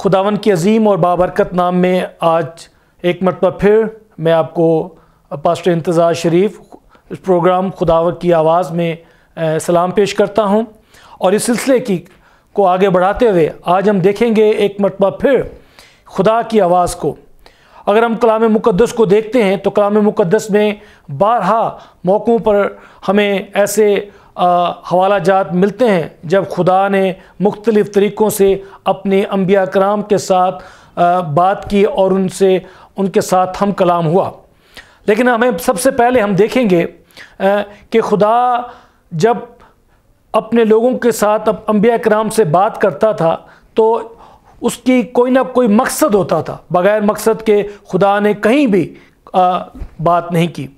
खुदावन के अजीम और बाबरकत नाम में आज एक मरतबा फिर मैं आपको पास्टर इंतज़ार शरीफ इस प्रोग्राम खुदावर की आवाज़ में सलाम पेश करता हूँ और इस सिलसिले की को आगे बढ़ाते हुए आज हम देखेंगे एक मरतबा फिर खुदा की आवाज़ को अगर हम कलाम मुक़दस को देखते हैं तो कलाम मुक़दस में बारहा मौक़ों पर हमें ऐसे हवाला जात मिलते हैं जब खुदा ने मुख्तलिफ़ तरीक़ों से अपने अम्बिया कराम के साथ आ, बात की और उनसे उनके साथ हम कलाम हुआ लेकिन हमें सबसे पहले हम देखेंगे कि खुदा जब अपने लोगों के साथ अम्बिया कराम से बात करता था तो उसकी कोई ना कोई मकसद होता था बग़ैर मकसद के खुदा ने कहीं भी आ, बात नहीं की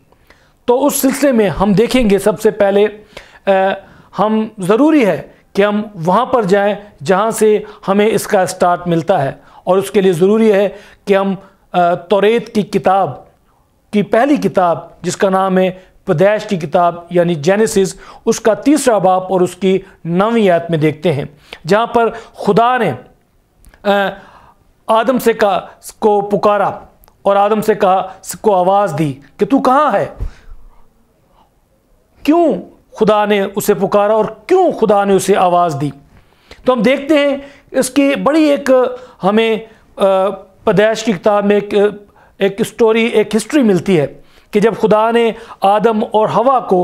तो उस सिलसिले में हम देखेंगे सबसे पहले हम ज़रूरी है कि हम वहाँ पर जाएँ जहाँ से हमें इसका स्टार्ट मिलता है और उसके लिए ज़रूरी है कि हम तोरेत की किताब की पहली किताब जिसका नाम है पदैश की किताब यानी जेनेसिस उसका तीसरा बाप और उसकी नवी आयत में देखते हैं जहाँ पर खुदा ने आदम से का को पुकारा और आदम से कहा को आवाज़ दी कि तू कहाँ है क्यों खुदा ने उसे पुकारा और क्यों खुदा ने उसे आवाज़ दी तो हम देखते हैं इसकी बड़ी एक हमें पदैश की किताब में एक एक स्टोरी एक हिस्ट्री मिलती है कि जब खुदा ने आदम और हवा को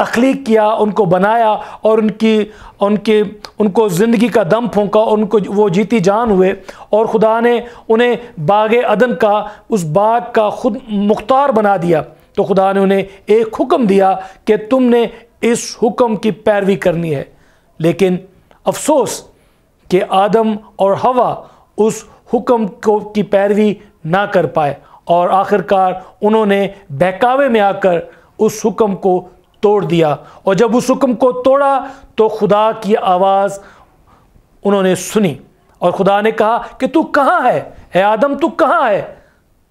तख्लीक किया उनको बनाया और उनकी उनके उनको ज़िंदगी का दम फूंका उनको वो जीती जान हुए और खुदा ने उन्हें बाग अदन का उस बाग का खुद मुख्तार बना दिया तो खुदा ने उन्हें एक हुक्म दिया कि तुमने इस हुक्म की पैरवी करनी है लेकिन अफसोस कि आदम और हवा उस हुक्म को की पैरवी ना कर पाए और आखिरकार उन्होंने बहकावे में आकर उस हुक्म को तोड़ दिया और जब उस हुक्म को तोड़ा तो खुदा की आवाज़ उन्होंने सुनी और खुदा ने कहा कि तू कहाँ है ए आदम तू कहाँ है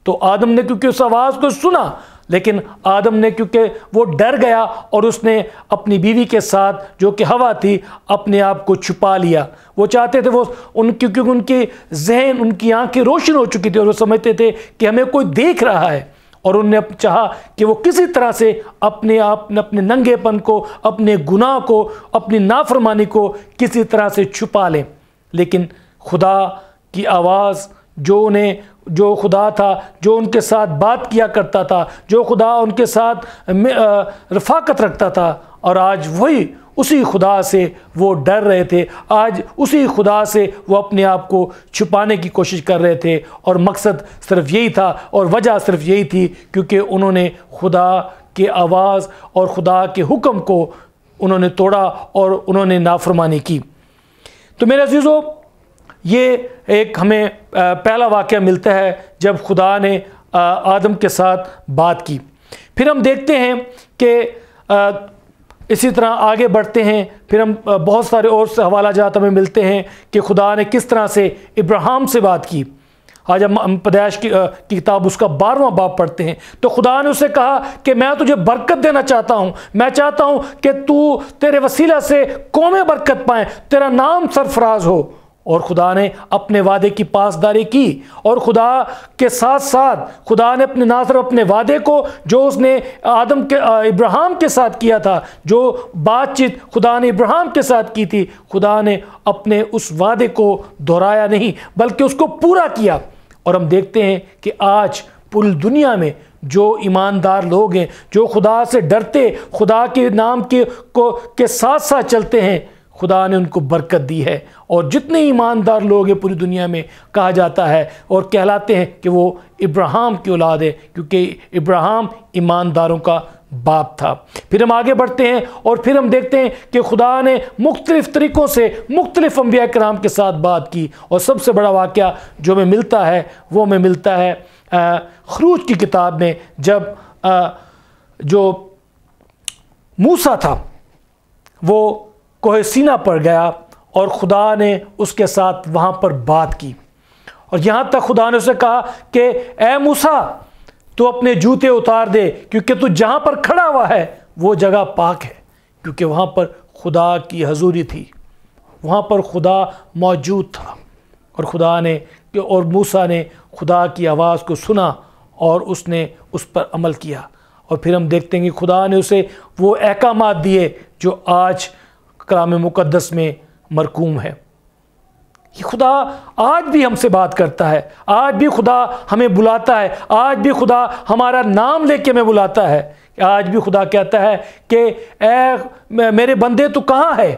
तो आदम ने क्योंकि उस आवाज़ को सुना लेकिन आदम ने क्योंकि वो डर गया और उसने अपनी बीवी के साथ जो कि हवा थी अपने आप को छुपा लिया वो चाहते थे वो उन क्योंकि उनके जहन उनकी आंखें रोशन हो चुकी थी और वो समझते थे कि हमें कोई देख रहा है और उनने चाहा कि वो किसी तरह से अपने आप अपने नंगेपन को अपने गुनाह को अपनी नाफरमानी को किसी तरह से छुपा लें लेकिन खुदा की आवाज़ जो उन्हें जो खुदा था जो उनके साथ बात किया करता था जो खुदा उनके साथ रफाकत रखता था और आज वही उसी खुदा से वो डर रहे थे आज उसी खुदा से वो अपने आप को छुपाने की कोशिश कर रहे थे और मकसद सिर्फ यही था और वजह सिर्फ यही थी क्योंकि उन्होंने खुदा के आवाज़ और खुदा के हुक्म को उन्होंने तोड़ा और उन्होंने नाफरमानी की तो मेरे अजीज़ों ये एक हमें पहला वाक़ मिलता है जब खुदा ने आदम के साथ बात की फिर हम देखते हैं कि इसी तरह आगे बढ़ते हैं फिर हम बहुत सारे और से हवाला जात हमें मिलते हैं कि खुदा ने किस तरह से इब्राहिम से बात की आज हम पदाइश की, किताब उसका बारवा बाप पढ़ते हैं तो खुदा ने उसे कहा कि मैं तुझे बरकत देना चाहता हूँ मैं चाहता हूँ कि तू तेरे वसीला से कौमें बरकत पाएँ तेरा नाम सरफराज हो और खुदा ने अपने वादे की पासदारी की और खुदा के साथ साथ खुदा ने अपने ना सिर्फ अपने वादे को जो उसने आदम के इब्राहिम के साथ किया था जो बातचीत खुदा ने इब्राहिम के साथ की थी खुदा ने अपने उस वादे को दोहराया नहीं बल्कि उसको पूरा किया और हम देखते हैं कि आज पूरी दुनिया में जो ईमानदार लोग हैं जो खुदा से डरते खुदा के नाम के को के साथ साथ चलते हैं खुदा ने उनको बरकत दी है और जितने ईमानदार लोग हैं पूरी दुनिया में कहा जाता है और कहलाते हैं कि वो इब्राहम की औलाद है क्योंकि इब्राहम ईमानदारों का बाप था फिर हम आगे बढ़ते हैं और फिर हम देखते हैं कि खुदा ने मुख्तलिफ़ तरीक़ों से मुख्तलिफ़ अम्बिया कराम के साथ बात की और सबसे बड़ा वाक़ जो हमें मिलता है वो हमें मिलता है खरूज की किताब में जब आ, जो मूसा था वो कोहे सीना पर गया और खुदा ने उसके साथ वहाँ पर बात की और यहाँ तक खुदा ने उसे कहा कि ए मूसा तू अपने जूते उतार दे क्योंकि तू जहाँ पर खड़ा हुआ है वो जगह पाक है क्योंकि वहाँ पर खुदा की हजूरी थी वहाँ पर खुदा मौजूद था और खुदा ने और मूसा ने खुदा की आवाज़ को सुना और उसने उस पर अमल किया और फिर हम देखते हैं कि खुदा ने उसे वो अहकाम दिए जो आज कलाम मुक़दस में मरकूम है ये खुदा आज भी हमसे बात करता है आज भी खुदा हमें बुलाता है आज भी खुदा हमारा नाम लेके हमें बुलाता है आज भी खुदा कहता है कि ए मेरे बंदे तो कहाँ है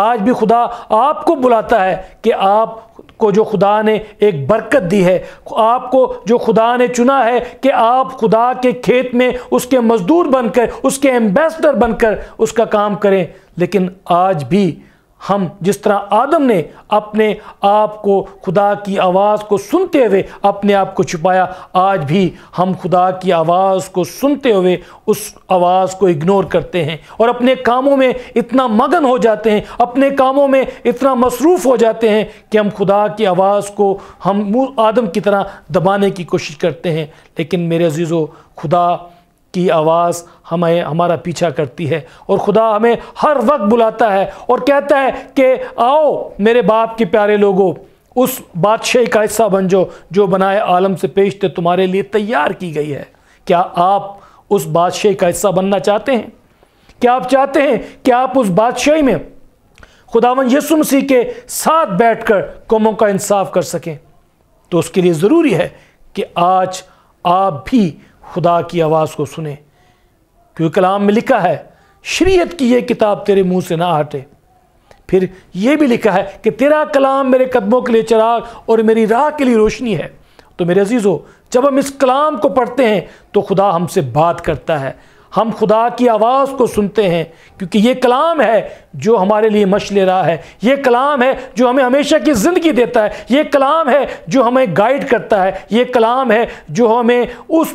आज भी खुदा आपको बुलाता है कि आप को जो खुदा ने एक बरकत दी है आपको जो खुदा ने चुना है कि आप खुदा के खेत में उसके मज़दूर बनकर उसके एम्बेसडर बनकर उसका काम करें लेकिन आज भी हम जिस तरह आदम ने अपने आप को खुदा की आवाज़ को सुनते हुए अपने आप को छुपाया आज भी हम खुदा की आवाज़ को सुनते हुए उस आवाज़ को इग्नोर करते हैं और अपने कामों में इतना मगन हो जाते हैं अपने कामों में इतना मसरूफ़ हो जाते हैं कि हम खुदा की आवाज़ को हम आदम की तरह दबाने की कोशिश करते हैं लेकिन मेरे अजीज़ो खुदा की आवाज़ हमें हमारा पीछा करती है और खुदा हमें हर वक्त बुलाता है और कहता है कि आओ मेरे बाप के प्यारे लोगों उस बादशाह का हिस्सा बन जो जो बनाए आलम से पेशते तुम्हारे लिए तैयार की गई है क्या आप उस बादशाह का हिस्सा बनना चाहते हैं क्या आप चाहते हैं कि आप उस बादशाही में खुदावन यसु मसीह के साथ बैठकर कौमों का इंसाफ कर सकें तो उसके लिए ज़रूरी है कि आज आप भी खुदा की आवाज़ को सुने क्योंकि कलाम में लिखा है शरीयत की यह किताब तेरे मुंह से ना हटे फिर यह भी लिखा है कि तेरा कलाम मेरे कदमों के लिए चराग और मेरी राह के लिए रोशनी है तो मेरे अजीज़ हो जब हम इस कलाम को पढ़ते हैं तो खुदा हमसे बात करता है हम खुदा की आवाज़ को सुनते हैं क्योंकि ये कलाम है जो हमारे लिए मश ले रहा है ये कलाम है जो हमें हमेशा की ज़िंदगी देता है ये कलाम है जो हमें गाइड करता है ये कलाम है जो हमें उस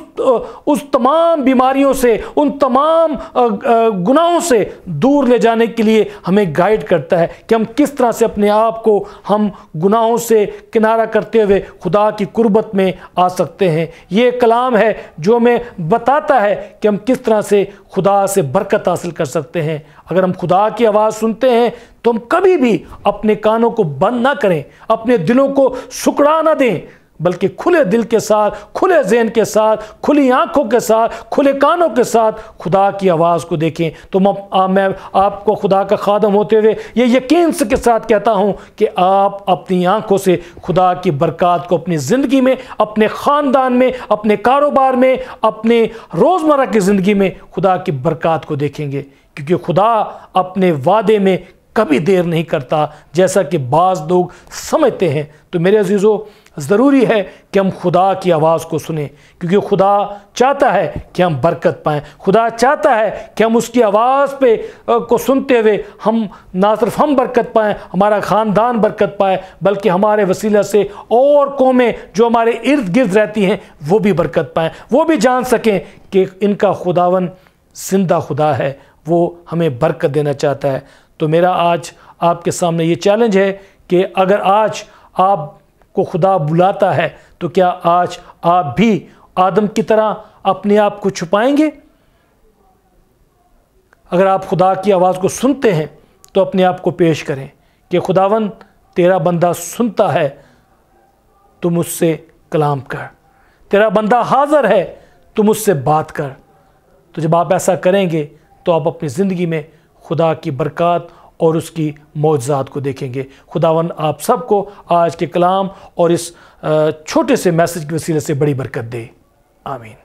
उस तमाम बीमारियों से उन तमाम गुनाहों से दूर ले जाने के लिए हमें गाइड करता है कि हम किस तरह से अपने आप को हम गुनाहों से किनारा करते हुए खुदा की कुर्बत में आ सकते हैं ये कलाम है जो हमें बताता है कि हम किस तरह से खुदा से बरकत हासिल कर सकते हैं अगर हम खुदा की आवाज़ सुनते हैं तो हम कभी भी अपने कानों को बंद ना करें अपने दिलों को सुकड़ा ना दें बल्कि खुले दिल के साथ खुले जहन के साथ खुली आंखों के साथ खुले कानों के साथ खुदा की आवाज़ को देखें तो आ, मैं आपको खुदा का खादम होते हुए ये यकीन से के साथ कहता हूँ कि आप अपनी आंखों से खुदा की बरकत को अपनी ज़िंदगी में अपने ख़ानदान में अपने कारोबार में अपने रोज़मर्रा की ज़िंदगी में खुदा की बरक़ात को देखेंगे क्योंकि खुदा अपने वादे में कभी देर नहीं करता जैसा कि बाज़ लोग समझते हैं तो मेरे अजीज़ों ज़रूरी है कि हम खुदा की आवाज़ को सुने क्योंकि खुदा चाहता है कि हम बरकत पाएँ खुदा चाहता है कि हम उसकी आवाज़ पे को सुनते हुए हम ना सिर्फ हम बरकत पाएँ हमारा ख़ानदान बरकत पाए बल्कि हमारे वसीला से और कौमें जो हमारे इर्द गिर्द रहती हैं वो भी बरकत पाएँ वो भी जान सकें कि इनका खुदावन जिंदा खुदा है वो हमें बरकत देना चाहता है तो मेरा आज आपके सामने ये चैलेंज है कि अगर आज आप को खुदा बुलाता है तो क्या आज आप भी आदम की तरह अपने आप को छुपाएंगे अगर आप खुदा की आवाज़ को सुनते हैं तो अपने आप को पेश करें कि खुदावन तेरा बंदा सुनता है तुम तो उससे कलाम कर तेरा बंदा हाजिर है तुम तो उससे बात कर तो जब आप ऐसा करेंगे तो आप अपनी ज़िंदगी में खुदा की बरकत और उसकी मौजाद को देखेंगे खुदावन आप सबको आज के कलाम और इस छोटे से मैसेज के वसीले से बड़ी बरकत दे आमीन